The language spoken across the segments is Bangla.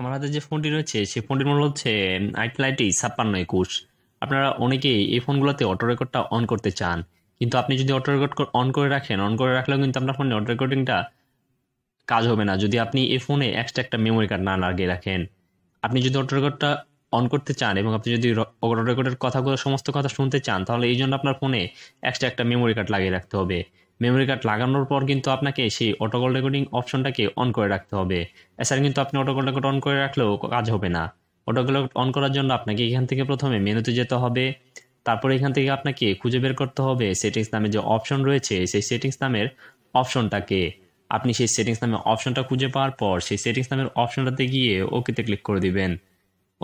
আমার হাতে যে ফোনটি রয়েছে সেই ফোনটির মূল হচ্ছে আইটলাইটি ছাপ্পান্ন একুশ আপনারা অনেকেই এই ফোনগুলোতে অটো রেকর্ডটা অন করতে চান কিন্তু আপনি যদি অটো রেকর্ড অন করে রাখেন অন করে রাখলেও কিন্তু আপনার ফোনে অটো রেকর্ডিংটা কাজ হবে না যদি আপনি এই ফোনে এক্সট্রা একটা মেমোরি কার্ড না লাগিয়ে রাখেন আপনি যদি অটো রেকর্ডটা অন করতে চান এবং আপনি যদি অটো রেকর্ডের কথাগুলো সমস্ত কথা শুনতে চান তাহলে এই জন্য আপনার ফোনে এক্সট্রা একটা মেমোরি কার্ড লাগিয়ে রাখতে হবে মেমোরি কার্ড লাগানোর পর কিন্তু আপনাকে সেই অটোকল রেকর্ডিং অপশনটাকে অন করে রাখতে হবে এছাড়া কিন্তু আপনি অটোকল রেকর্ড অন করে রাখলেও কাজ হবে না অটোকল অন করার জন্য আপনাকে এখান থেকে প্রথমে মেনুতে যেতে হবে তারপর এখান থেকে আপনাকে খুঁজে বের করতে হবে সেটিংস নামে যে অপশন রয়েছে সেই সেটিংস নামের অপশনটাকে আপনি সেই সেটিংস নামে অপশনটা খুঁজে পাওয়ার পর সেই সেটিংস নামের অপশনটাতে গিয়ে ওকেতে ক্লিক করে দিবেন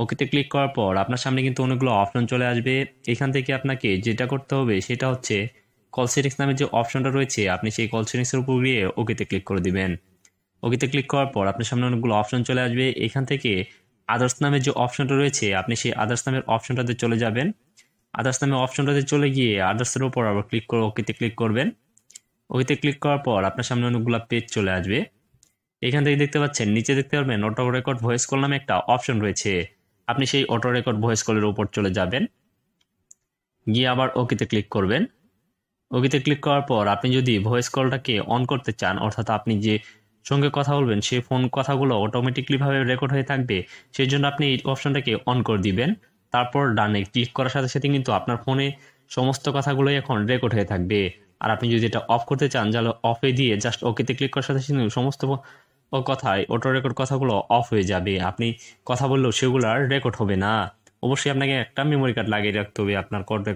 ওকেতে ক্লিক করার পর আপনার সামনে কিন্তু অনেকগুলো অপশন চলে আসবে এখান থেকে আপনাকে যেটা করতে হবে সেটা হচ্ছে কল সেটিংস নামে যে অপশনটা রয়েছে আপনি সেই কল সেটিংসের উপর গিয়ে ওকেতে ক্লিক করে দিবেন ওকেতে ক্লিক করার পর আপনার সামনে অনেকগুলো অপশন চলে আসবে এখান থেকে আদার্স নামের যে অপশনটা রয়েছে আপনি সেই আদার্স নামের অপশনটাতে চলে যাবেন আদার্স নামের অপশনটাতে চলে গিয়ে আদার্সের উপর আবার ক্লিক করে ওকেতে ক্লিক করবেন ওকেতে ক্লিক করার পর আপনার সামনে অনেকগুলো পেজ চলে আসবে এখান থেকে দেখতে পাচ্ছেন নিচে দেখতে পারবেন অটো রেকর্ড ভয়েস কল নামে একটা অপশন রয়েছে আপনি সেই অটো রেকর্ড ভয়েস কলের উপর চলে যাবেন গিয়ে আবার ওকেতে ক্লিক করবেন ওকেতে ক্লিক করার পর আপনি যদি ভয়েস কলটাকে অন করতে চান অর্থাৎ আপনি যে সঙ্গে কথা বলবেন সেই ফোন কথাগুলো অটোমেটিকলিভাবে রেকর্ড হয়ে থাকবে সেই জন্য আপনি এই অপশনটাকে অন করে দিবেন তারপর ডানে ক্লিক করার সাথে সাথে কিন্তু আপনার ফোনে সমস্ত কথাগুলোই এখন রেকর্ড হয়ে থাকবে আর আপনি যদি এটা অফ করতে চান তাহলে অফে দিয়ে জাস্ট ওকেতে ক্লিক করার সাথে সাথে সমস্ত কথায় অটো রেকর্ড কথাগুলো অফ হয়ে যাবে আপনি কথা বললেও সেগুলো আর রেকর্ড হবে না অবশ্যই আপনাকে একটা মেমোরি কার্ড লাগিয়ে রাখতে হবে আপনার কল রেকর্ড